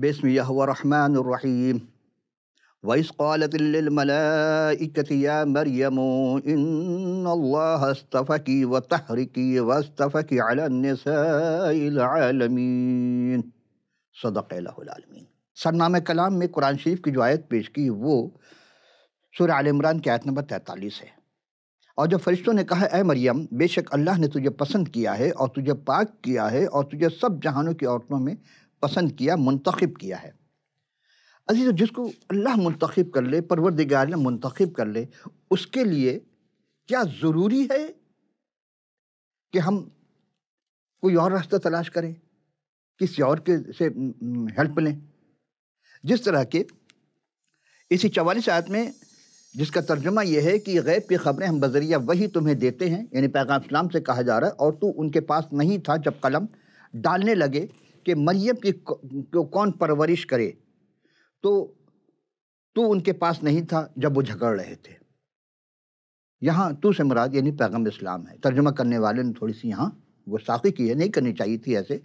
बिस्मिल्लाह रहमान वइस या मरियम इन अल्लाहकी व तहरिकी वस्तफ़की आलमीन सदक़ीन सरनाम कलाम में कुरान शरीफ की जो आयत पेश की वो सुर आल इमरान की आयत नंबर तैंतालीस है और जब फरिश्तों ने कहा ए मरियम बेशक अल्लाह ने तुझे पसंद किया है और तुझे पाक किया है और तुझे सब जहानों की औरतों में पसंद किया मुंतखब किया है अजीज़ तो जिसको अल्लाह मुंतखब कर ले परवरदिगार ने मुंतखब कर ले उसके लिए क्या ज़रूरी है कि हम कोई और रास्ता तलाश करें किसी और के से हेल्प लें जिस तरह के इसी चवालीस आयत में जिसका तर्जुमा यह है कि गैब की खबरें हम बजरिया वही तुम्हें देते हैं यानी पैगाम इस्लाम से कहा जा रहा है और तू उनके पास नहीं था जब कलम डालने लगे कि मरियम की को कौन परवरिश करे तो तू उनके पास नहीं था जब वो झगड़ रहे थे यहाँ तू से मुराद यानी पैगम इस्लाम है तर्जुमा करने वाले ने थोड़ी सी यहाँ गुस्ताखी की है नहीं करनी चाहिए थी ऐसे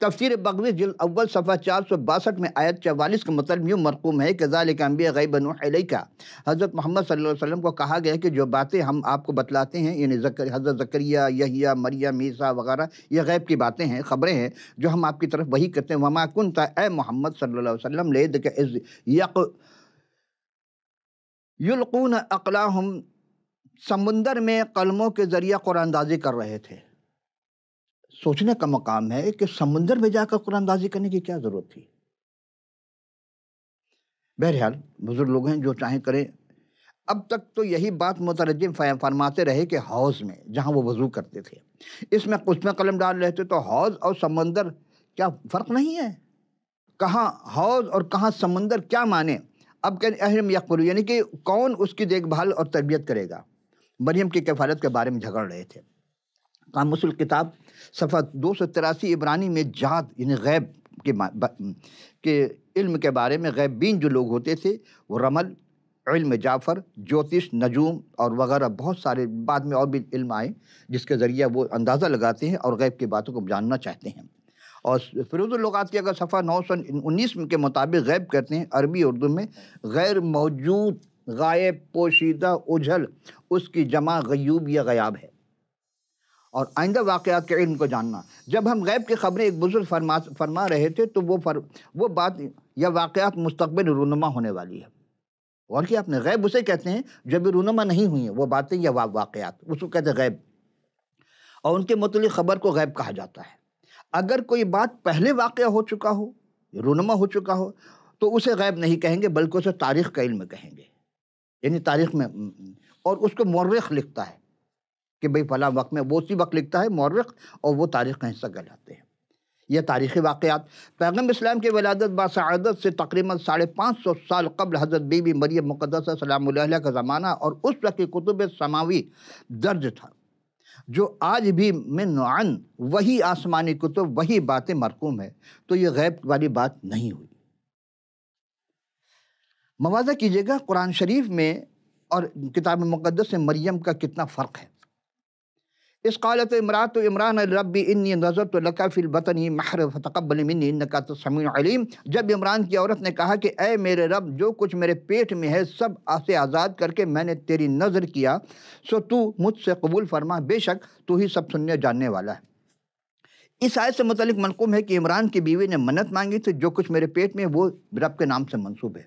तफसर बगवी जल अव्वल सफ़ा चार सौ बासठ में आयत चवालीस के मतलब यूँ मरकूम है कि ज़ालिकम्बिया गैबन का हज़रत मोहम्मद सल्लल्लाहु अलैहि को कहा गया कि जो बातें हम आपको बतलाते हैं यानी हज़रत जकरिया यहिया मरिया मीसा वगैरह यह गैब की बातें हैं ख़बरें हैं जो हम आपकी तरफ वही करते हैं वमाकुन था ए मोहम्मद सल्ला वसम लेद यक युलकून अकला हम समुंदर में कलमों के ज़रिए कुरानदाज़ी कर रहे थे सोचने का मकाम है कि समुंदर में जाकर कुरानदाजी करने की क्या ज़रूरत थी बहरहाल बुज़ुर्ग लोग हैं जो चाहें करें अब तक तो यही बात मुतरजम फरमाते रहे कि हौज़ में जहाँ वो वजू करते थे इसमें कुछ में कलम डाल रहे थे तो हौज़ और समंदर क्या फ़र्क नहीं है कहाँ हौज़ और कहाँ समंदर क्या माने अब कह अहम यकुल यानी कि कौन उसकी देखभाल और तरबियत करेगा मरियम की कफालत के बारे में झगड़ रहे थे कामुसल किताब सफ़ा दो सौ तिरासी इबरानी में जात यानी गैब के के इल्म के बारे में गैब बीन जो लोग होते थे वो रमल इल्म जाफ़र ज्योतिष नजूम और वगैरह बहुत सारे बाद में और भी इल्म आए जिसके ज़रिए वो अंदाज़ा लगाते हैं और गैब की बातों को जानना चाहते हैं और फिरोज़लगात की अगर सफ़ा नौ सौ उन्नीस के मुताबिक गैब कहते हैं अरबी उर्दू में गैर मौजूद गायब पोशीदा उझल उसकी जमा गयूब या गयाब है और आइंदा वाक़ात के इल्म को जानना जब हम गैब की खबरें एक बुज़ुर्ग फरमा फरमा रहे थे तो वो फर वो बात या वाक़ात मुस्तबिल रूनमा होने वाली है और कि आपने गैब उसे कहते हैं जब भी रूनमा नहीं हुई हैं वो बातें या वाक़ात उसको कहते हैं गैब और उनके मतलब ख़बर को गैब कहा जाता है अगर कोई बात पहले वाक़ हो चुका हो रूनमा हो चुका हो तो उसे गैब नहीं कहेंगे बल्कि उसे तारीख़ का इल्म कहेंगे यानी तारीख़ में और उसको मौरख लिखता है कि भाई फला वक्त में वो उसी वक्त लिखता है मौरख और वो तारीख़ का हिस्सा कहलाते हैं यह तारीख़ी वाक़ात पैगम इस्लाम की वलादत बासदत से तकरीबन साढ़े पाँच सौ साल कबल हज़रत बीबी मरियम मुक़दस सलाम का ज़माना और उस वक्त की कुतुब समावी दर्ज था जो आज भी में नुआन वही आसमानी कुतुब वही बातें मरकूम है तो ये गैब वाली बात नहीं हुई मवाजा कीजिएगा कुरान शरीफ में और किताब मुक़दस से मरियम का कितना फ़र्क है इसकालत इमरात इमरान रबी इन नज़र तो लका फिल बतनी महर फ़तकबल मिन तो समीम जब इमरान की औरत ने कहा कि अय मेरे रब जो कुछ मेरे पेट में है सब आसे आज़ाद करके मैंने तेरी नज़र किया सो तू मुझसे कबूल फरमा बेशक तू ही सब सुनने जानने वाला है इस आयत से मतलब मनकूम है कि इमरान की बीवी ने मन्नत मांगी थी जो कुछ मेरे पेट में वो रब के नाम से मनसूब है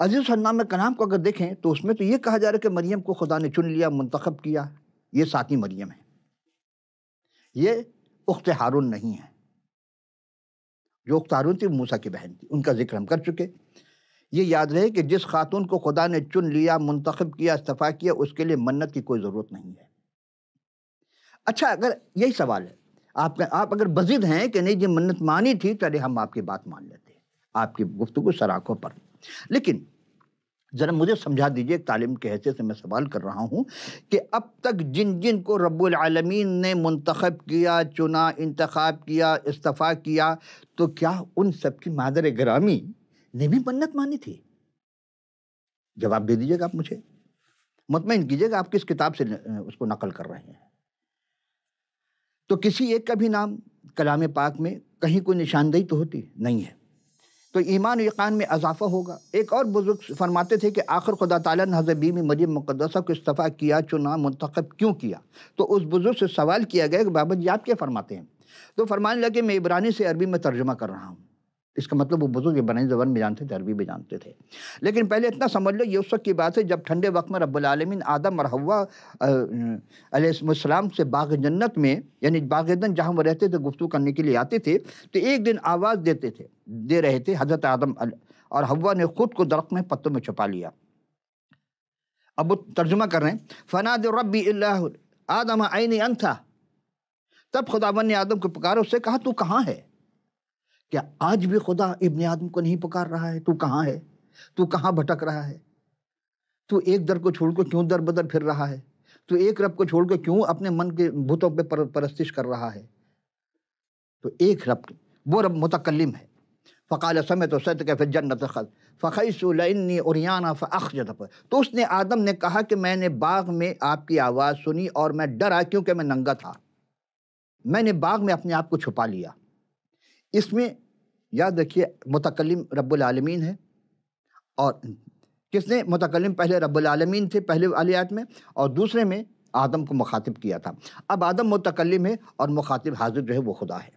अजीज़ सरनाम कलाम को अगर देखें तो उसमें तो ये कहा जा रहा है कि मरियम को खुदा ने चुन लिया मंतखब किया ये साकी मरियम है ये उख्त हारून नहीं है जो उख्त हारून थी मूसा की बहन थी उनका जिक्र हम कर चुके ये याद रहे कि जिस खातून को खुदा ने चुन लिया मुंतखब किया इस्तीफा किया उसके लिए मन्नत की कोई ज़रूरत नहीं है अच्छा अगर यही सवाल है आप आप अगर बजिद हैं कि नहीं जी मन्नत मानी थी चले तो हम आपकी बात मान लेते आपकी गुफ्तु सराखों पर लेकिन ज़रा मुझे समझा दीजिए तालीम के हैसियत से मैं सवाल कर रहा हूँ कि अब तक जिन जिन को रबालमीन ने मंतखब किया चुना इंतखब किया इस्तफ़ा किया तो क्या उन सबकी मादर ग्रामी ने भी मन्नत मानी थी जवाब दे दीजिएगा आप मुझे मुतमिन कीजिएगा आप किस किताब से उसको नकल कर रहे हैं तो किसी एक का भी नाम कलाम पाक में कहीं कोई निशानदेही तो होती नहीं है तो ईमान यकान में अजाफा होगा एक और बुजुर्ग फरमाते थे कि आखिर खुदा तला ने हज़बी में मरियम मुकदसा को इस्तीफ़ा किया चुना मंतखब क्यों किया तो उस बुज़ुर्ग से सवाल किया गया कि बाबा जी आप क्या फरमाते हैं तो फरमाने लगे मैं इबरानी से अरबी में तर्जमा कर रहा हूँ इसका मतलब वो बुजुर्ग बने जबान भी जानते थे अरबी भी जानते थे लेकिन पहले इतना समझ लो ये उस वक्त की बात है जब ठंडे वक्त में रब्बुलमीन आदम और हवासम से बाग जन्नत में यानी बाग जन्नत जहाँ वो रहते थे गुफ्तु करने के लिए आते थे तो एक दिन आवाज़ देते थे दे रहे थे हज़रत आदम और हवा ने खुद को दरख्त में पत्तों में छुपा लिया अब वो तर्जुमा कर रहे हैं फनाद रबी आदम नहीं अन था तब खुदावन ने आदम को पुकारा उससे कहा तू कहाँ है क्या आज भी खुदा इब्ने आदम को नहीं पुकार रहा है तू कहाँ है तू कहाँ भटक रहा है तू एक दर को छोड़कर क्यों दर बदर फिर रहा है तू एक रब को छोड़कर क्यों अपने मन के भूतों पे पर, परस्तिश कर रहा है तो एक रब वो रब मुतकलम है फ़काल समय तो सत्य फिर जन्नत खत फ़ैसुलनी उरियाना फ़ख जदप तो उसने आदम ने कहा कि मैंने बाग में आपकी आवाज़ सुनी और मैं डरा क्योंकि मैं नंगा था मैंने बाग में अपने आप को छुपा लिया इसमें याद रखिए मतकलम रबालमीन है और किसने मतकलम पहले रबालमीन थे पहले वाली आयत में और दूसरे में आदम को मुखातिब किया था अब आदम मतकलम है और मुखातिब हाजिर जो है वो खुदा है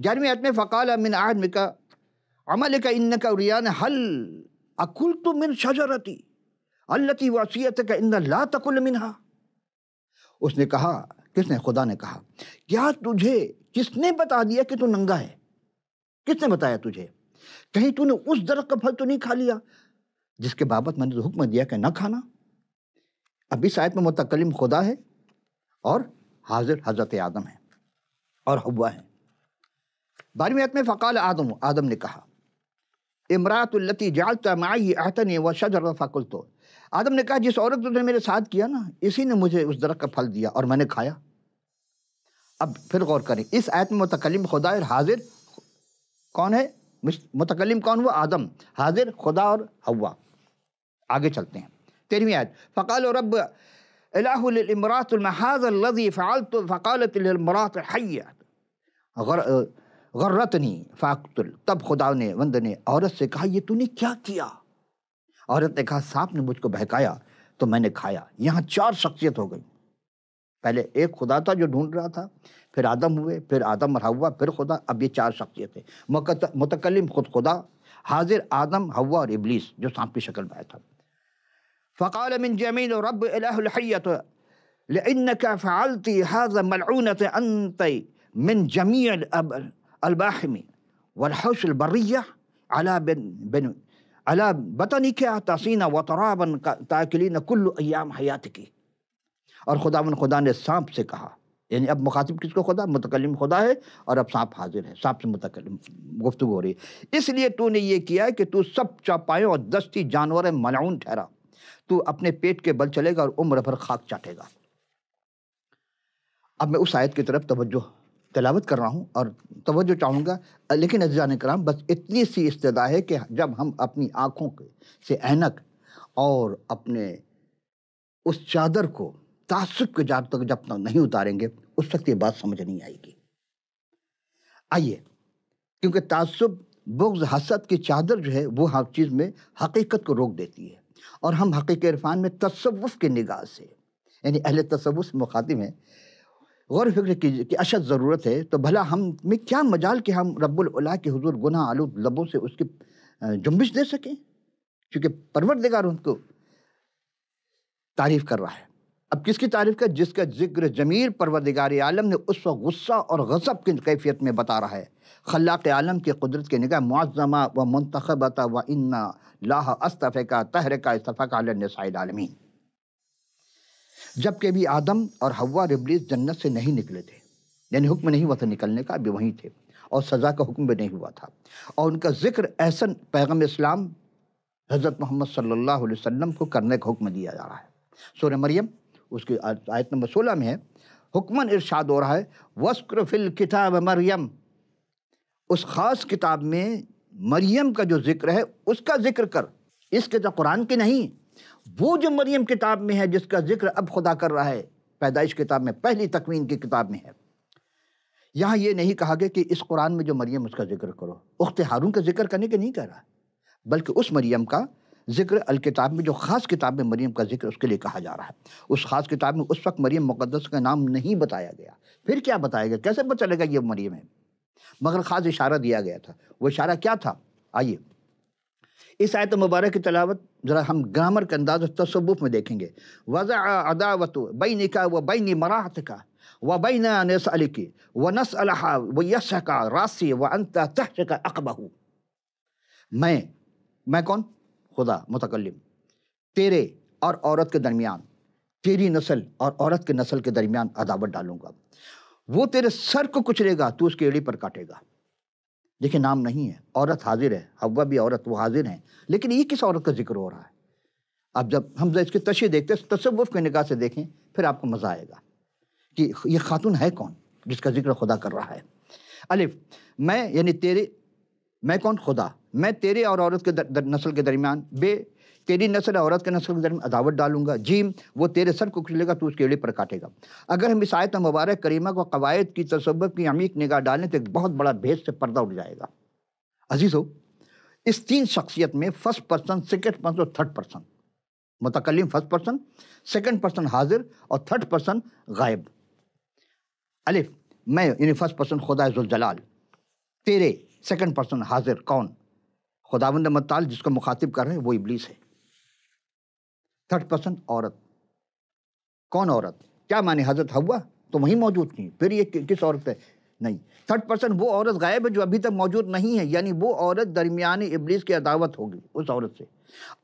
ग्यारहवीं आयत में फ़काल अमिन आदम का अमल का इन का रियान हल अकुल तो मिन शजरती अल्लती वसीयत का इन ला तकुल मिन उसने कहा किसने खुदा ने कहा क्या तुझे किसने बता दिया कि तू नंगा है किसने बताया तुझे कहीं तूने उस दर का फल तो नहीं खा लिया जिसके बाबत मैंने तो हुक्म दिया कि ना खाना अब इस आयत में मुतकलम खुदा है और हाजिर हजरत आदम है और हवा है बारहवीं आयत में फ़काल आदम आदम ने कहा इमरातलती जालता माई आतन व शजर फ़ाकुल तो आदम ने कहा जिस औरत ने मेरे साथ किया ना इसी ने मुझे उस दर का फल दिया और मैंने खाया अब फिर गौर करें इस आयत में मुतकलम खुदा और हाजिर कौन है मुतकलम कौन हुआ आदम हाजिर खुदा और हवा आगे चलते हैं तेरहवीं आयत फ़काल रब अलामरातमहाजी फ़ाल तो गर्रतनी फ़ाकतुल तब खुदा ने वंद ने औरत से कहा ये तूने क्या किया औरत ने कहा सांप ने मुझको बहकाया तो मैंने खाया यहाँ चार शख्सियत हो गई پہلے ایک خدا تھا جو ڈھونڈ رہا تھا پھر آدم ہوئے پھر آدم مرا ہوا پھر خدا اب یہ چار شخصیتیں متکلم خود خدا حاضر آدم ہوا اور ابلیس جو سانپ کی شکل میں آیا تھا فقال من جمین و رب الہ الحیت لئنک فعلتی حاضر ملعونت انت من جمیع الباحم والحوش البریہ على بن بن على بطنك تصين وترابا تاكلين كل ايام حياتك और खुदा खुदा ने सांप से कहा यानी अब मुखातिब किसको खुदा मुतकलम खुदा है और अब सांप हाजिर है सांप से मुतकलम गुफ्तु हो रही है इसलिए तूने ये किया कि तू सब चौपायों और दस्ती जानवर मलाउन ठहरा तू अपने पेट के बल चलेगा और उम्र भर खाक चाटेगा अब मैं उस आयत की तरफ तवज्जो तलावत कर रहा हूँ और तवज्जो चाहूँगा लेकिन अजान कराम बस इतनी सी इस्तः है कि जब हम अपनी आँखों से ऐनक और अपने उस चादर को तासुब के जाप तक जब तक नहीं उतारेंगे उस वक्त ये बात समझ नहीं आएगी आइए क्योंकि तासुब बुग्ज हसद की चादर जो है वो हर हाँ चीज़ में हकीकत को रोक देती है और हम हकीक इरफान में तसवुफ़ के निगाह से यानी अहल तसवुफ़ मुखातिब हैं गौर फिक्र कीजिए कि अशद ज़रूरत है तो भला हम में क्या मजाल कि हम रब्बुल्ला के हजूर गुना आलू लबों से उसकी जुम्बिश दे सकें क्योंकि परवरदिगार उनको तारीफ़ कर रहा है अब किसकी तारीफ का जिसका जिक्र जमीर परवरदिगार आलम ने उस वक्त गुस्सा और गज़ब की कैफियत में बता रहा है खलाक आलम की कुदरत के निगाह मुआजमा व मंतखबता व इन्ना लाह अस्तफ़े का तहर का इस्तफ़ा आलमी जबकि भी आदम और हवा रिबलीस जन्नत से नहीं निकले थे यानी हुक्म नहीं हुआ था निकलने का अभी वहीं थे और सज़ा का हुक्म भी नहीं हुआ था और उनका जिक्र एहसन पैगम इस्लाम हज़रत मोहम्मद सल्लल्लाहु अलैहि वसल्लम को करने का हुक्म दिया जा रहा है सोरे मरियम उसके आयत नंबर सोलह में है हुक्मन इरशाद हो रहा है वस्क्र फिल किताब मरियम उस ख़ास किताब में मरियम का जो जिक्र है उसका जिक्र कर इस किताब तो कुरान की नहीं वो जो मरियम किताब में है जिसका जिक्र अब खुदा कर रहा है पैदाइश किताब में पहली तकवीन की किताब में है यहाँ ये नहीं कहा गया कि इस कुरान में जो मरियम उसका जिक्र करो उख्त हारून का जिक्र करने के नहीं कह रहा बल्कि उस मरियम का जिक्र अलकिताब में जो ख़ास किताब में मरीम का जिक्र उसके लिए कहा जा रहा है उस ख़ास किताब में उस वक्त मरीम मुक़दस का नाम नहीं बताया गया फिर क्या बताया गया कैसे पता चलेगा ये मरीम है मगर ख़ास इशारा दिया गया था वो इशारा क्या था आइए इस आयत मुबारक की तलावत ज़रा हम ग्रामर के अंदाज तसवुफ़ में देखेंगे वज़ा अदावत बई का व नि मराहत का व नस नसल की व नस अलहा व यश का रासी व अंत का अकबहू मैं मैं कौन खुदा मतकलम तेरे और औरत के दरमियान तेरी नस्ल और औरत के नस्ल के दरमियान अदावत डालूंगा वो तेरे सर को कुचलेगा तो उसकी एड़ी पर काटेगा देखिए नाम नहीं है औरत हाजिर है हवा भी औरत वो हाजिर है लेकिन ये किस औरत का जिक्र हो रहा है अब जब हम जब इसकी तशे देखते हैं तस्वुफ़ के निकाह से देखें फिर आपको मज़ा आएगा कि ये खातून है कौन जिसका जिक्र खुदा कर रहा है अलिफ मैं यानी तेरे मैं कौन खुदा मैं तेरे और औरत के दर, दर, नस्ल के दरमियान बे तेरी नस्ल औरत के नस्ल के दरमियान अदावत डालूंगा जीम वो तेरे सर को कुचलेगा तो उसके लिए पर काटेगा अगर हम इस आयत मुबारक करीमा को कवायद की तस्ब की अमीक निगाह डालें तो एक बहुत बड़ा भेद से पर्दा उठ जाएगा अजीज हो इस तीन शख्सियत में फर्स्ट पर्सन सेकेंड पर्सन और थर्ड पर्सन मतकलम फर्स्ट पर्सन सेकेंड पर्सन हाजिर और थर्ड पर्सन गायब अलिफ मैं यानी फर्स्ट पर्सन खुदा जलाल तेरे सेकंड पर्सन हाजिर कौन खुदाबंद मताल जिसको मुखातिब कर रहे हैं वो इबलीस है थर्ड पर्सन औरत कौन औरत क्या माने हजरत हवा तो वहीं मौजूद नहीं फिर ये कि, किस औरत है नहीं थर्ड पर्सन वो औरत गायब है जो अभी तक मौजूद नहीं है यानी वो औरत दरमियान इबलीस की अदावत होगी उस औरत से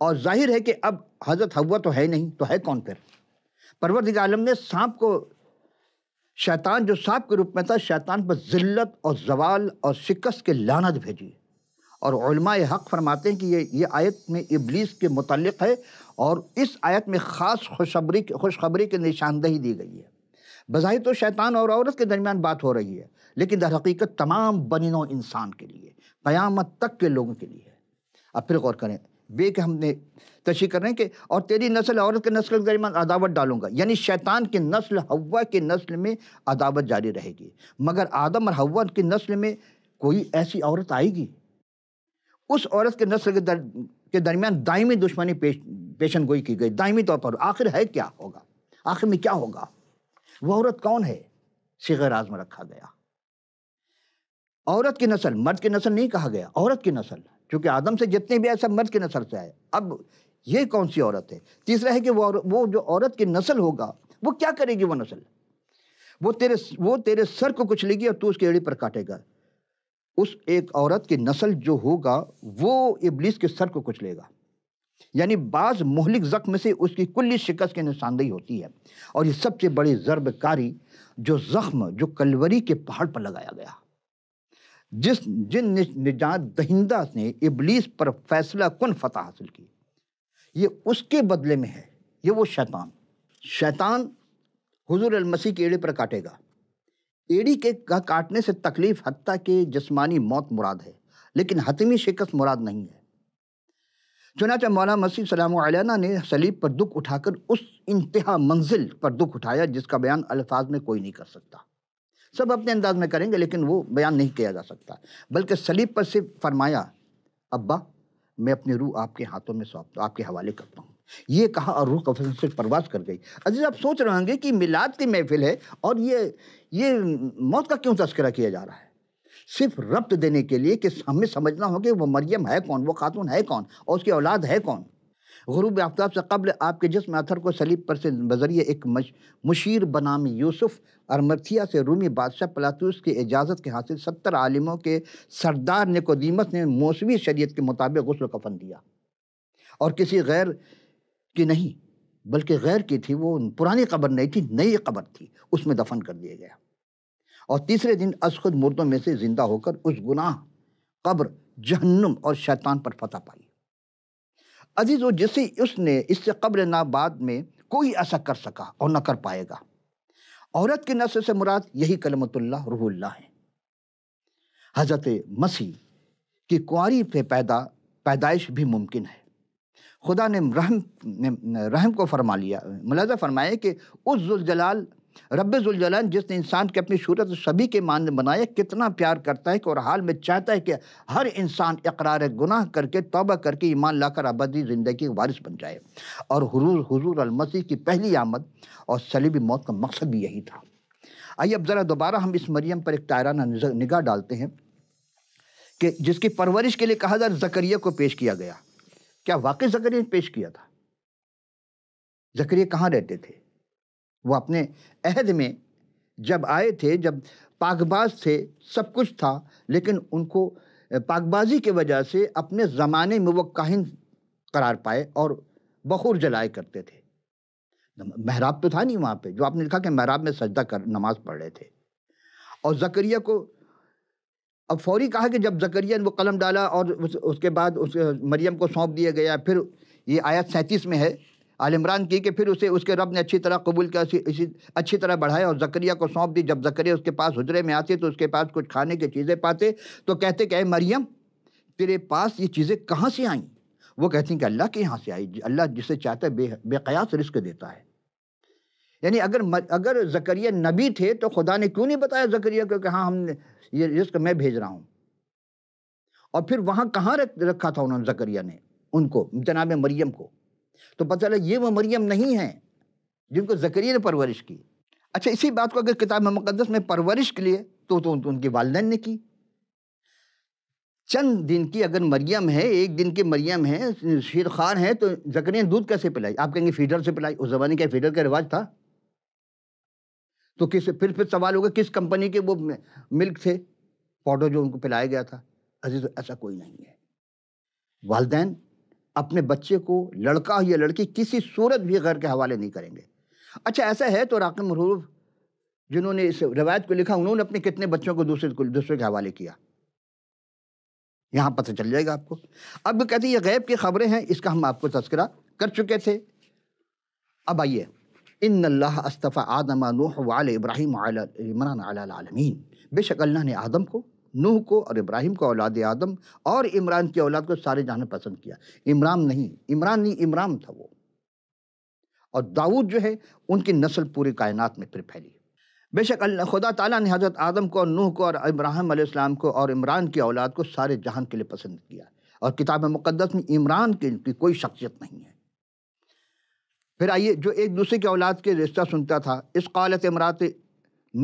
और जाहिर है कि अब हजरत हवा तो है नहीं तो है कौन फिर परवरदिग आलम ने सांप को शैतान जो सांप के रूप में था शैतान पर ज़िल्लत और जवाल और शिकस्त के लानत भेजी और हक फरमाते हैं कि ये ये आयत में इबलीस के मुतलक है और इस आयत में ख़ास की खुशखबरी की निशानदही दी गई है बज़ाहिर तो शैतान और औरत के दरमियान बात हो रही है लेकिन दर हकीकत तमाम बनिनो इंसान के लिए क़यामत तक के लोगों के लिए अब फिर गौर करें वे के हमने तशी कर रहे हैं कि और तेरी नस्ल औरत के नस्ल के दरमियान अदावत डालूंगा यानी शैतान की नस्ल हवा की नस्ल में अदावत जारी रहेगी मगर आदम और हवा की नस्ल में कोई ऐसी औरत आएगी उस औरत के नस्ल के दर के दरमियान दायमी दुश्मनी पेश पेशन गोई की गई दायमी तौर पर आखिर है क्या होगा आखिर में क्या होगा वह औरत कौन है सिगर आजम रखा गया औरत की नस्ल मर्द की नस्ल नहीं कहा गया औरत की नस्ल क्योंकि आदम से जितने भी ऐसा मर्द की नस्ल से आए अब ये कौन सी औरत है तीसरा है कि वो वो जो औरत की नस्ल होगा वो क्या करेगी वो नस्ल वो तेरे वो तेरे सर को कुछ लेगी और तू उसकी एड़ी पर काटेगा उस एक औरत की नस्ल जो होगा वो इबलीस के सर को कुचलेगा यानी बाज मोहलिक जख्म से उसकी कुल्ली शिकस्त की निशानदेही होती है और ये सबसे बड़ी ज़रबकारी जो जख्म जो कलवरी के पहाड़ पर लगाया गया जिस जिन निजात दहिंदा ने इबलीस पर फैसला कन फतह हासिल की ये उसके बदले में है ये वो शैतान शैतान अल मसीह के एड़ी पर काटेगा एड़ी के का काटने से तकलीफ हती के जिस्मानी मौत मुराद है लेकिन हतमी शिकस्त मुराद नहीं है चुनाचा मौला मसीह सलाम ने सलीब पर दुख उठाकर उस इंतहा मंजिल पर दुख उठाया जिसका बयान अल्फाज में कोई नहीं कर सकता सब अपने अंदाज में करेंगे लेकिन वो बयान नहीं किया जा सकता बल्कि सलीब पर सिर्फ फरमाया अब्बा मैं अपनी रूह आपके हाथों में सौंपता हूँ आपके हवाले करता हूँ ये कहा और रूह कफन से परवास कर गई अजीज आप सोच रहे होंगे कि मिलाद की महफिल है और ये ये मौत का क्यों तस्करा किया जा रहा है सिर्फ रब्त देने के लिए कि हमें समझना हो कि वो मरियम है कौन वो खातून है कौन और उसकी औलाद है कौन गुरूब आफ्ताब से कबल आपके जिसम अथर को सलीब पर से बजरिए एक मुशीर बनाम यूसुफ अरमथिया से रूमी बादशाह पलातूस की इजाज़त के हासिल सत्तर आलिमों के सरदार ने ने मौसमी शरीयत के मुताबिक गसल कफन दिया और किसी गैर की नहीं बल्कि गैर की थी वो पुरानी कबर नहीं थी नई कबर थी उसमें दफन कर दिया गया और तीसरे दिन अस खुद मुर्दों में से ज़िंदा होकर उस गुनाह कब्र जहन्नुम और शैतान पर फतह पाई अजीज़ जैसे उसने इससे कब्र ना बाद में कोई ऐसा कर सका और ना कर पाएगा औरत की नस्ल से मुराद यही कलमतुल्ला रूहुल्ला है हज़रत मसीह की कुआरी पे पैदा पैदाइश भी मुमकिन है खुदा ने रहम ने रहम को फरमा लिया मुलाजा फरमाया कि उस जुलजलाल रब्बुलजलाल जिसने इंसान की अपनी सूरत सभी के मान बनाया कितना प्यार करता है कि और हाल में चाहता है कि हर इंसान इकरार गुनाह करके तोबा करके ईमान लाकर आबादी ज़िंदगी वारिस बन जाए और हुरूर, हुजूर अलमसीह की पहली आमद और सलीबी मौत का मकसद भी यही था आइए अब ज़रा दोबारा हम इस मरियम पर एक तायराना निगाह डालते हैं कि जिसकी परवरिश के लिए कहा जा जकरिया को पेश किया गया क्या वाकई जकरिया ने पेश किया था जकरिया कहाँ रहते थे वो अपने अहद में जब आए थे जब पाकबाज थे सब कुछ था लेकिन उनको पाकबाजी के वजह से अपने ज़माने में वो काहिन करार पाए और बखूर जलाए करते थे महराब तो था नहीं वहाँ पे जो आपने लिखा कि महराब में सजदा कर नमाज पढ़ रहे थे और जकरिया को अब फौरी कहा कि जब जकरिया ने वो कलम डाला और उस, उसके बाद उस मरियम को सौंप दिया गया फिर ये आयत सैंतीस में है आलिमरान की कि फिर उसे उसके रब ने अच्छी तरह कबूल किया इसी अच्छी तरह बढ़ाया और जक्रिया को सौंप दी जब जक्रिया उसके पास हजरे में आते तो उसके पास कुछ खाने की चीज़ें पाते तो कहते कि मरियम तेरे पास ये चीज़ें कहाँ से आईं वो कहती हैं कि अल्लाह के यहाँ से आई अल्लाह जिसे चाहता है बे बेकयास रिस्क देता है यानी अगर अगर जकरिया नबी थे तो खुदा ने क्यों नहीं बताया जकरिया को कि हाँ हमने ये रिस्क मैं भेज रहा हूँ और फिर वहाँ कहाँ रख रखा था उन्होंने जकरिया ने उनको जनाब मरियम को तो पता चला ये वो मरियम नहीं है जिनको जकरिया ने परवरिश की अच्छा इसी बात को अगर किताब मुकदस में परवरिश के लिए तो, तो, तो उनकी वालदेन ने की चंद दिन की अगर मरियम है एक दिन की मरियम है शेर खान है तो जकरिया दूध कैसे पिलाई आप कहेंगे फीडर से पिलाई उस जमाने का फीडर का रिवाज था तो किस फिर फिर सवाल होगा किस कंपनी के वो मिल्क थे पाउडर जो उनको पिलाया गया था अजीज ऐसा कोई नहीं है वालदेन अपने बच्चे को लड़का या लड़की किसी सूरत भी घर के हवाले नहीं करेंगे अच्छा ऐसा है तो राकम मरूफ जिन्होंने इस रवायत को लिखा उन्होंने अपने कितने बच्चों को दूसरे को दूसरे के हवाले किया यहाँ पता चल जाएगा आपको अब कहते हैं ये गैब की खबरें हैं इसका हम आपको तस्करा कर चुके थे अब आइए इन अल्लाह अस्तफ़ा आदम नूह वाल इब्राहिम इमरान आलमीन बेशक अल्लाह ने आदम को नूह को और इब्राहिम को औलाद आदम और इमरान की औलाद को सारे जहाँ पसंद किया इमरान नहीं इमरान नहीं इमरान था वो और दाऊद जो है उनकी नस्ल पूरी कायनात में फिर फैली बेशक अल्लाह खुदा ताला ने हज़रत आदम को और नूह को और इब्राहिम अलैहिस्सलाम को और इमरान की औलाद को सारे जहान के लिए पसंद किया और किताब मुक़दस में इमरान के की कोई शख्सियत नहीं है फिर आइए जो एक दूसरे की औलाद के रिश्ता सुनता था इस कालत इमरात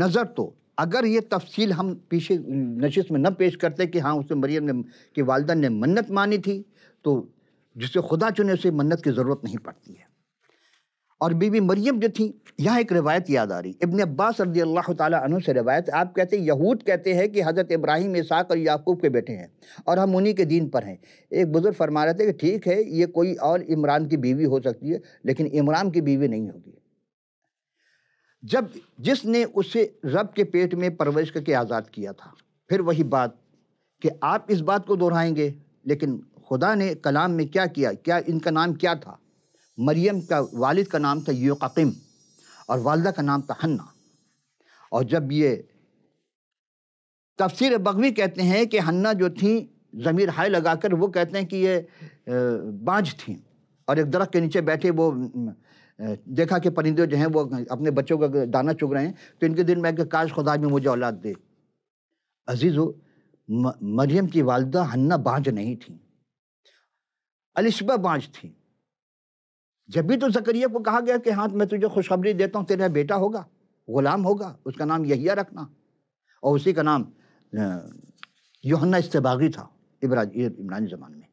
नज़र तो अगर ये तफसील हम पीछे नशिश में न पेश करते कि हाँ उसे मरियम ने कि वालदा ने मन्नत मानी थी तो जिसे खुदा चुने उसे मन्नत की ज़रूरत नहीं पड़ती है और बीबी मरियम जो थी यहाँ एक रिवायत याद आ रही इबन अब्बास रदी अल्लाह तु से रिवायत आप कहते हैं यहूद कहते हैं कि हज़रत इब्राहिम इसाक और याकूब के बेटे हैं और हम उन्हीं के दीन पर हैं एक बुज़ुर्ग फरमा रहे थे कि ठीक है ये कोई और इमरान की बीवी हो सकती है लेकिन इमरान की बीवी नहीं होगी जब जिसने उसे रब के पेट में परवरिश करके आज़ाद किया था फिर वही बात कि आप इस बात को दोहराएंगे लेकिन खुदा ने कलाम में क्या किया क्या इनका नाम क्या था मरियम का वालिद का नाम था युकम और वालदा का नाम था हन्ना और जब ये तफसर बगवी कहते हैं कि हन्ना जो थी ज़मीर हाई लगाकर वो कहते हैं कि ये बाँझ थी और एक दरख्त के नीचे बैठे वो देखा कि परिंदे जो हैं वो अपने बच्चों का दाना चुग रहे हैं तो इनके दिन में काश खुदा भी मुझे औलाद दे अजीज़ो मरियम की वालदा हन्ना बाँझ नहीं थी अलिशबा बाँझ थी जब भी तो जकरिया को कहा गया कि हाँ मैं तुझे खुशखबरी देता हूँ तेरा बेटा होगा गुलाम होगा उसका नाम यहिया रखना और उसी का नाम योहन्ना इस्तेबागी था इब्राज इमरानी ज़मान में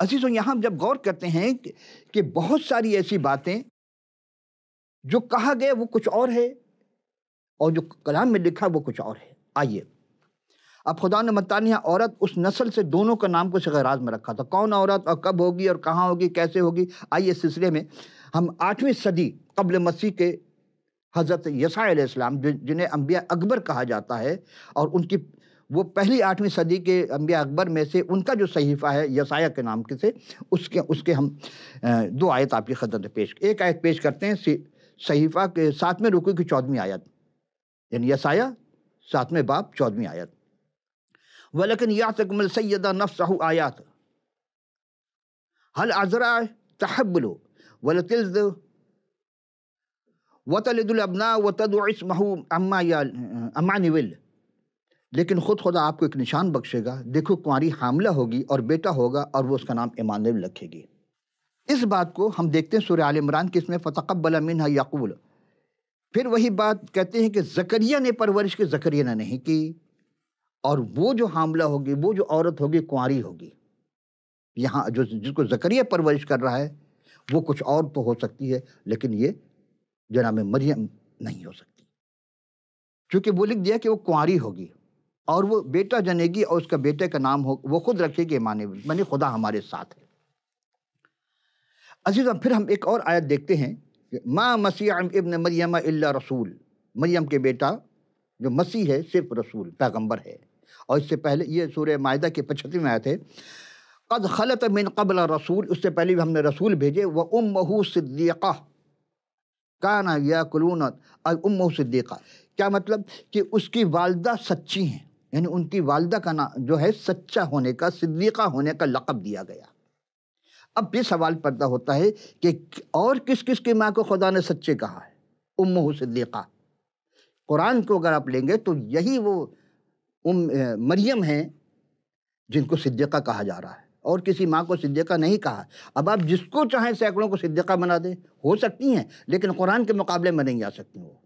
असीसों यहाँ जब गौर करते हैं कि, कि बहुत सारी ऐसी बातें जो कहा गया वो कुछ और है और जो कलाम में लिखा वो कुछ और है आइए अब खुदा ने मतानिया औरत उस नस्ल से दोनों का नाम को शराज में रखा था कौन औरत और कब होगी और कहाँ होगी कैसे होगी आइए सिलसिले में हम आठवीं सदी कबल मसीह के हज़रत यसाईसम जिन्हें अम्बिया अकबर कहा जाता है और उनकी वो पहली आठवीं सदी के अम्बिया अकबर में से उनका जो सहीफ़ा है यसाया के नाम के से उसके उसके हम दो आयत आपकी खदमत पेश एक आयत पेश करते हैं सहीफा के साथ में रुकू की चौदहवीं आयत यानी यसाया में बाप चौदहवीं आयत व लेकिन या तकमल सैदा नफ्सह आयात हल अजरा तहबलो वलतिल्द वतलदुलबना व तदमह अम्मा या अम्मा निविल लेकिन ख़ुद खुदा आपको एक निशान बख्शेगा देखो कुंवारी हामला होगी और बेटा होगा और वो उसका नाम इमानुल रखेगी इस बात को हम देखते हैं सूर्य आलमरान के इसमें फ़तकबल मिन याकूल फिर वही बात कहते हैं कि जकरिया ने परवरिश की जकरिया ने नहीं की और वो जो हामला होगी वो जो औरत होगी कुंवारी होगी यहाँ जो जिसको जकरिया परवरिश कर रहा है वो कुछ और तो हो सकती है लेकिन ये जनाब मरियम नहीं हो सकती क्योंकि वो लिख दिया कि वो कुंवारी होगी और वो बेटा जनेगी और उसका बेटे का नाम हो वो खुद रखेगी माने मैंने खुदा हमारे साथ है अजीज़ फिर हम एक और आयत देखते हैं माँ मसीह इबन मरियम अल्ला रसूल मरियम के बेटा जो मसीह है सिर्फ रसूल पैगंबर है और इससे पहले ये सूर्य माहा के पचहत्तरवें आए थे कद खलत मिन कबल रसूल उससे पहले भी हमने रसूल भेजे व उम महू सिद्दीक़ा काना या कलून उम महू सिद्दीक़ा क्या मतलब कि उसकी वालदा सच्ची हैं यानी उनकी वालदा का नाम जो है सच्चा होने का सिद्दीक़ा होने का लक़ब दिया गया अब ये सवाल पैदा होता है कि और किस किस की माँ को खुदा ने सच्चे कहा है उम सिद्दीक़ा कुरान को अगर आप लेंगे तो यही वो उम मरियम हैं जिनको सिद्दीक़ा कहा जा रहा है और किसी माँ को सिद्दीक़ा नहीं कहा अब आप जिसको चाहें सैकड़ों को सिद्दीक़ा बना दें हो सकती हैं लेकिन कुरान के मुकाबले में नहीं आ सकती वो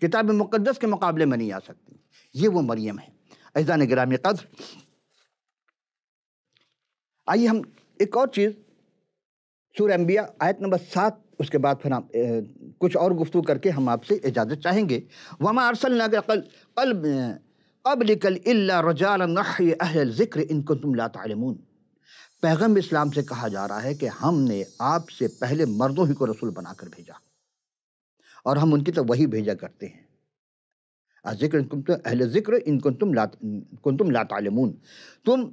किताब मुक़दस के मुकाबले में नहीं आ सकती ये वो मरियम है ऐजान ग्राम कद्र आइए हम एक और चीज़ सूर अम्बिया आयत नंबर सात उसके बाद फिर हम कुछ और गुफ्तु करके हम आपसे इजाज़त चाहेंगे वमा अरसल कल कल कबल कल अहल ज़िक्र इनको तुम लातमून पैगम इस्लाम से कहा जा रहा है कि हमने आपसे पहले मर्दों ही को रसूल बनाकर भेजा और हम उनकी तो वही भेजा करते हैं जिक्र तो अहल ज़िक्र इनको तुम लात तुम लातालमून तुम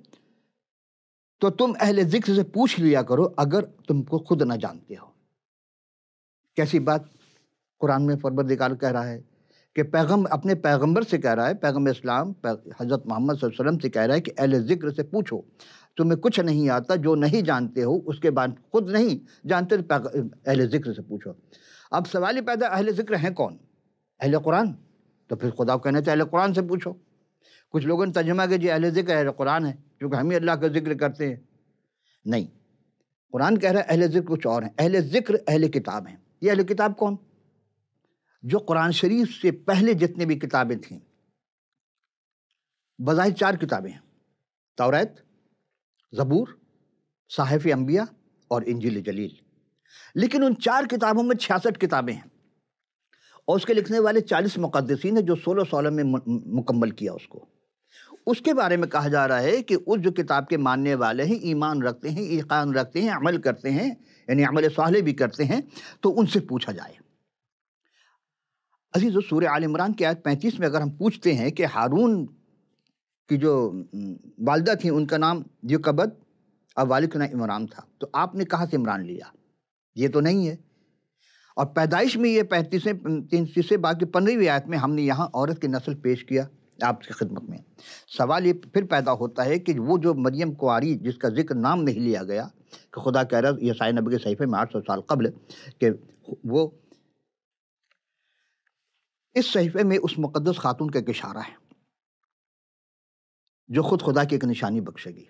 तो तुम अहल जिक्र से पूछ लिया करो अगर तुमको खुद ना जानते हो कैसी बात कुरान में दिकार कह रहा है कि पैगम अपने पैगंबर से कह रहा है पैगम इस्लाम हज़रत मोहम्मद वसल्लम से कह रहा है कि अहल ज़िक्र से पूछो तुम्हें कुछ नहीं आता जो नहीं जानते हो उसके बाद खुद नहीं जानते तो अहल ज़िक्र से पूछो अब सवाल ही पैदा अहल ज़िक्र हैं कौन अहल कुरान तो फिर खुदा कहना चाहिए अहल कुरान से पूछो कुछ लोगों ने तर्जमा किया जी अहल ज़िक्र है कुरान है क्योंकि हम ही अल्लाह का जिक्र करते हैं नहीं कुरान कह रहा है अहल ज़िक्र कुछ और हैं अहल ज़िक्र अहल किताब हैं ये अहल किताब कौन जो कुरान शरीफ से पहले जितनी भी किताबें थीं बज़ाहिर चार किताबें हैं तौरत ज़बूर साहिफ़ अम्बिया और इंजिल जलील लेकिन उन चार किताबों में छियासठ किताबें हैं और उसके लिखने वाले चालीस मुकदसिन हैं जो सोलह सोलह में मुकम्मल किया उसको उसके बारे में कहा जा रहा है कि उस जो किताब के मानने वाले हैं ईमान रखते हैं ईकान रखते हैं अमल करते हैं यानी अमल साले भी करते हैं तो उनसे पूछा जाए अजीज़ सूर आल के आयत पैंतीस में अगर हम पूछते हैं कि हारून की जो वालदा थी उनका नाम युकबत और वालिद का नाम इमरान था तो आपने कहाँ से इमरान लिया ये तो नहीं है और पैदाइश में ये पैंतीसें तीन तीसरे बाकी पंद्रहवीं आयत में हमने यहाँ औरत की नस्ल पेश किया आपकी खिदमत में सवाल ये फिर पैदा होता है कि वो जो मरियम कुआरी जिसका जिक्र नाम नहीं लिया गया कि खुदा कह रहा यसाई नबी के सहीफे में आठ सौ साल कबल कि वो इस सहीफे में उस मुक़दस खातून का एक इशारा है जो खुद खुदा की एक निशानी बख्शेगी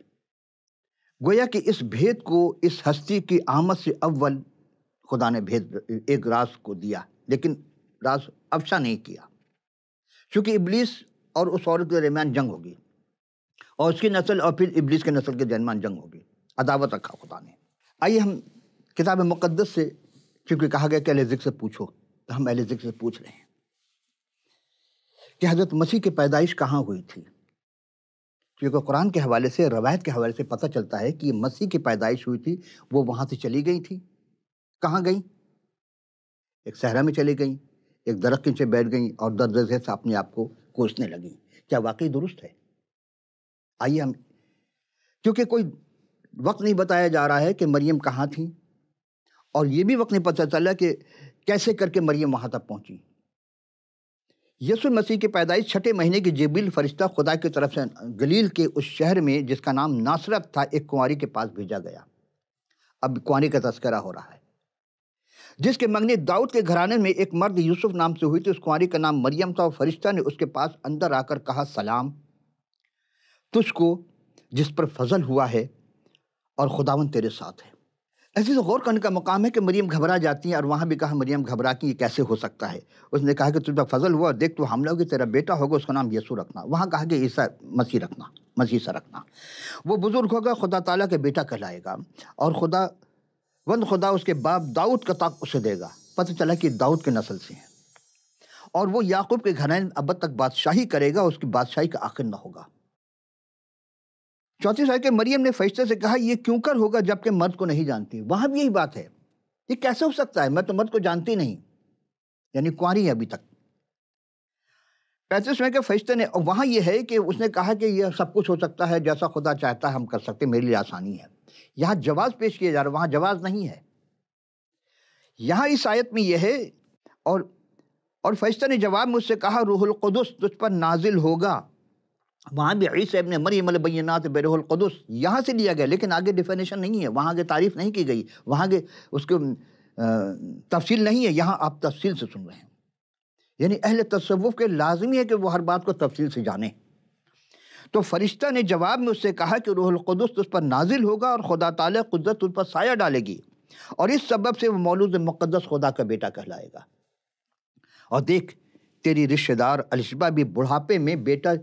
गोया कि इस भेद को इस हस्ती की आमद से अव्वल खुदा ने भेद एक राज को दिया लेकिन राज अफसा नहीं किया क्योंकि इबलीस और उस औरत के दरमियान जंग होगी और उसकी नस्ल और फिर इब्लिस के नस्ल के दरमियान जंग होगी अदावत रखा खुदा ने आइए हम किताब मुक़दस से क्योंकि कहा गया कि अहल से पूछो तो हम अहल से पूछ रहे हैं कि हज़रत मसीह की पैदाइश कहाँ हुई थी क्योंकि कुरान के हवाले से रवायत के हवाले से पता चलता है कि मसीह की पैदाइश हुई थी वो वहाँ से चली गई थी कहाँ गई एक सहरा में चली गई एक दरख्त नीचे बैठ गई और दर से अपने आप को कोसने लगी क्या वाकई दुरुस्त है आइए हम क्योंकि कोई वक्त नहीं बताया जा रहा है कि मरियम कहाँ थी और ये भी वक्त नहीं पता चला कि कैसे करके मरियम वहाँ तक पहुंची यसु मसीह की पैदाइश छठे महीने की जेबिल फरिश्ता खुदा की तरफ से गलील के उस शहर में जिसका नाम नासरत था एक कुंवारी के पास भेजा गया अब कुंवारी का तस्करा हो रहा है जिसके मंगनी दाऊद के घराने में एक मर्द यूसुफ नाम से हुई थी उस कुंवारी का नाम मरियम था और फरिश्ता ने उसके पास अंदर आकर कहा सलाम तुझको जिस पर फजल हुआ है और खुदावन तेरे साथ है ऐसे तो गौर करने का मुकाम है कि मरियम घबरा जाती हैं और वहाँ भी कहा मरियम घबरा कि ये कैसे हो सकता है उसने कहा कि तुझ पर फजल हुआ और देख तू हमला होगी तेरा बेटा होगा उसका नाम यसू रखना वहाँ कहा कि ईसा मसीह रखना मसीह सा रखना वो बुज़ुर्ग होगा खुदा ताला के बेटा कहलाएगा और खुदा वन खुदा उसके बाप दाऊद का ताक उसे देगा पता चला कि दाऊद के नस्ल से हैं और वो याकूब के घर अब तक बादशाही करेगा उसकी बादशाही का आखिर ना होगा चौथी साल के मरियम ने फैसले से कहा यह क्यों कर होगा जबकि मर्द को नहीं जानती वहां भी यही बात है ये कैसे हो सकता है मैं तो मर्द को जानती नहीं यानी कुंवारी है अभी तक पैंतीसवें के फैसले ने वहाँ यह है कि उसने कहा कि यह सब कुछ हो सकता है जैसा खुदा चाहता है हम कर सकते मेरे लिए आसानी है यहां जवाब पेश किया जा रहा है वहां जवाब नहीं है यहां इस आयत में यह है और और फैसला ने जवाब में उससे कहा रूहुल कदस तुझ पर नाजिल होगा वहाँ भी ईसा इबन मरियम बे बरहुल कदस यहाँ से लिया गया लेकिन आगे डिफिनेशन नहीं है वहाँ आगे तारीफ़ नहीं की गई वहाँ के उसके तफसील नहीं है यहाँ आप तफसील से सुन रहे हैं यानी अहल तसवुफ़ के लाजमी है कि वो हर बात को तफसील से जाने तो फरिश्ता ने जवाब में उससे कहा कि रूहलक़ुदस उस पर नाजिल होगा और खुदा ताली कुदरत उस पर साया डालेगी और इस सबब से वो मौलूद मुक़दस खुदा का बेटा कहलाएगा और देख तेरी रिश्तेदार अलशबा भी बुढ़ापे में बेटा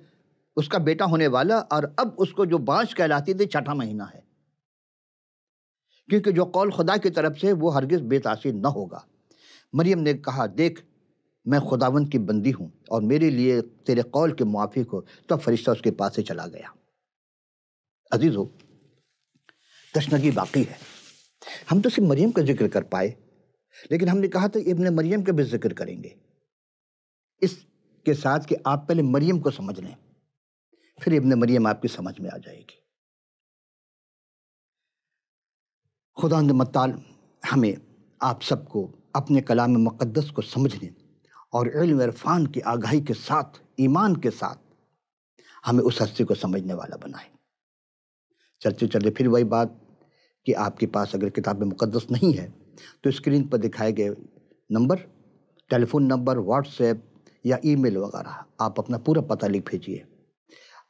उसका बेटा होने वाला और अब उसको जो बाँच कहलाती थी छठा महीना है क्योंकि जो कौल खुदा की तरफ से वो हरगिज़ बेतासी न होगा मरियम ने कहा देख मैं खुदावन की बंदी हूँ और मेरे लिए तेरे कौल के मुआफिक हो तब तो फरिश्ता उसके पास से चला गया अजीज हो तशनगी बाकी है हम तो सिर्फ मरियम का जिक्र कर पाए लेकिन हमने कहा था इबन मरियम का भी जिक्र करेंगे इसके साथ कि आप पहले मरियम को समझ लें फिर इबन मरियम आपकी समझ में आ जाएगी खुदा मताल हमें आप सबको अपने कलाम मुक़दस को समझने और इल्म इरफान की आगाही के साथ ईमान के साथ हमें उस हस्ती को समझने वाला बनाए चलते चलते फिर वही बात कि आपके पास अगर किताब मुकदस नहीं है तो स्क्रीन पर दिखाए गए नंबर टेलीफोन नंबर व्हाट्सएप या ईमेल वगैरह आप अपना पूरा पता लिख भेजिए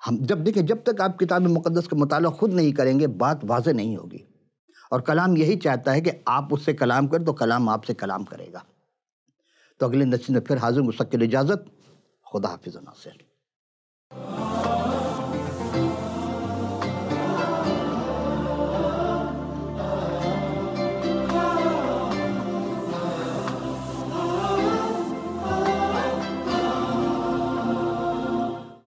हम जब देखें जब तक आप किताब मुकदस का मताल ख़ुद नहीं करेंगे बात वाज नहीं होगी और कलाम यही चाहता है कि आप उससे कलाम करें तो कलाम आपसे कलाम करेगा तो अगले नशीन में फिर हाजिर मुस्तकिल इजाज़त खुदा हाफिज नासिर